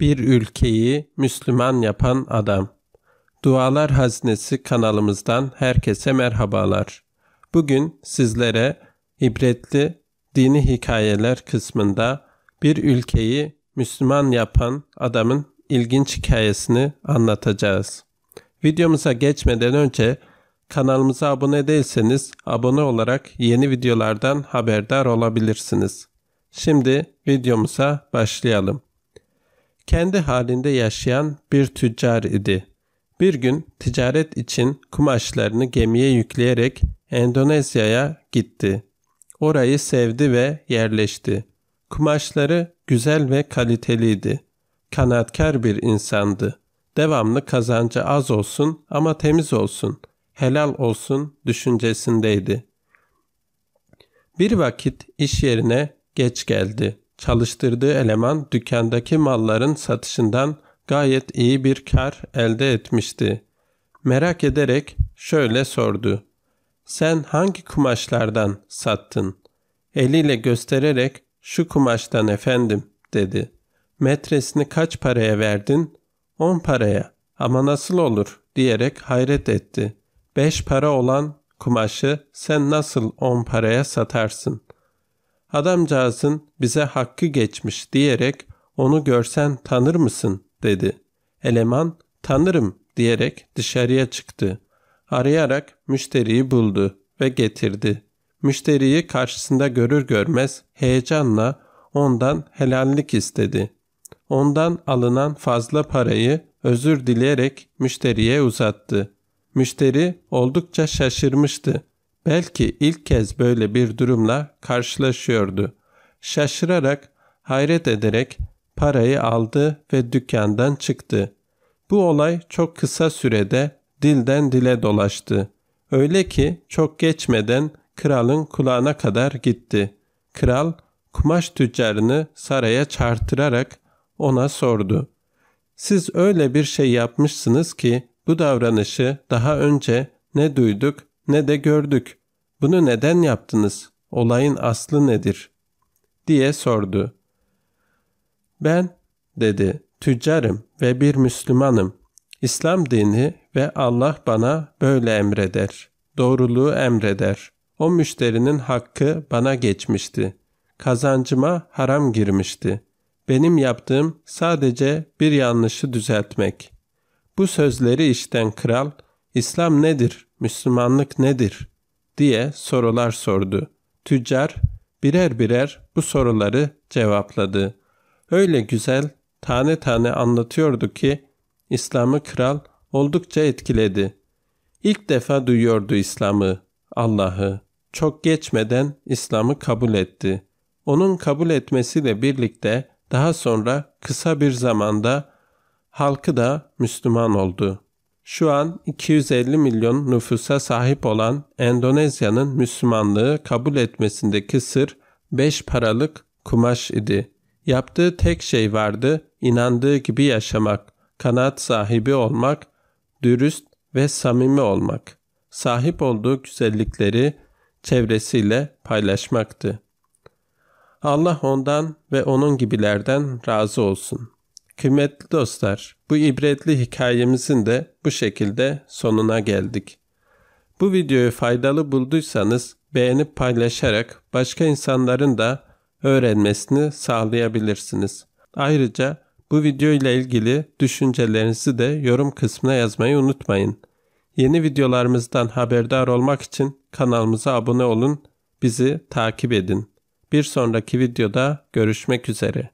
Bir ülkeyi Müslüman yapan adam. Dualar Haznesi kanalımızdan herkese merhabalar. Bugün sizlere ibretli dini hikayeler kısmında bir ülkeyi Müslüman yapan adamın ilginç hikayesini anlatacağız. Videomuza geçmeden önce kanalımıza abone değilseniz abone olarak yeni videolardan haberdar olabilirsiniz. Şimdi videomuza başlayalım kendi halinde yaşayan bir tüccar idi. Bir gün ticaret için kumaşlarını gemiye yükleyerek Endonezya'ya gitti. Orayı sevdi ve yerleşti. Kumaşları güzel ve kaliteliydi. Kanaatkar bir insandı. Devamlı kazancı az olsun ama temiz olsun, helal olsun düşüncesindeydi. Bir vakit iş yerine geç geldi çalıştırdığı eleman dükkandaki malların satışından gayet iyi bir kar elde etmişti. Merak ederek şöyle sordu. Sen hangi kumaşlardan sattın? Eliyle göstererek şu kumaştan efendim dedi. Metresini kaç paraya verdin? On paraya. Ama nasıl olur diyerek hayret etti. Beş para olan kumaşı sen nasıl on paraya satarsın? Adamcağızın bize hakkı geçmiş diyerek onu görsen tanır mısın dedi. Eleman tanırım diyerek dışarıya çıktı. Arayarak müşteriyi buldu ve getirdi. Müşteriyi karşısında görür görmez heyecanla ondan helallik istedi. Ondan alınan fazla parayı özür dileyerek müşteriye uzattı. Müşteri oldukça şaşırmıştı. Belki ilk kez böyle bir durumla karşılaşıyordu. Şaşırarak, hayret ederek parayı aldı ve dükkandan çıktı. Bu olay çok kısa sürede dilden dile dolaştı. Öyle ki çok geçmeden kralın kulağına kadar gitti. Kral kumaş tüccarını saraya çağırtırarak ona sordu. Siz öyle bir şey yapmışsınız ki bu davranışı daha önce ne duyduk ne de gördük. Bunu neden yaptınız? Olayın aslı nedir? diye sordu. Ben dedi tüccarım ve bir Müslümanım. İslam dini ve Allah bana böyle emreder. Doğruluğu emreder. O müşterinin hakkı bana geçmişti. Kazancıma haram girmişti. Benim yaptığım sadece bir yanlışı düzeltmek. Bu sözleri işten kral, İslam nedir, Müslümanlık nedir diye sorular sordu. Tüccar birer birer bu soruları cevapladı. Öyle güzel tane tane anlatıyordu ki İslam'ı kral oldukça etkiledi. İlk defa duyuyordu İslam'ı, Allah'ı. Çok geçmeden İslam'ı kabul etti. Onun kabul etmesiyle birlikte daha sonra kısa bir zamanda halkı da Müslüman oldu.'' Şu an 250 milyon nüfusa sahip olan Endonezya'nın Müslümanlığı kabul etmesindeki sır beş paralık kumaş idi. Yaptığı tek şey vardı, inandığı gibi yaşamak, kanaat sahibi olmak, dürüst ve samimi olmak. Sahip olduğu güzellikleri çevresiyle paylaşmaktı. Allah ondan ve onun gibilerden razı olsun.'' Kıymetli dostlar, bu ibretli hikayemizin de bu şekilde sonuna geldik. Bu videoyu faydalı bulduysanız beğenip paylaşarak başka insanların da öğrenmesini sağlayabilirsiniz. Ayrıca bu video ile ilgili düşüncelerinizi de yorum kısmına yazmayı unutmayın. Yeni videolarımızdan haberdar olmak için kanalımıza abone olun, bizi takip edin. Bir sonraki videoda görüşmek üzere.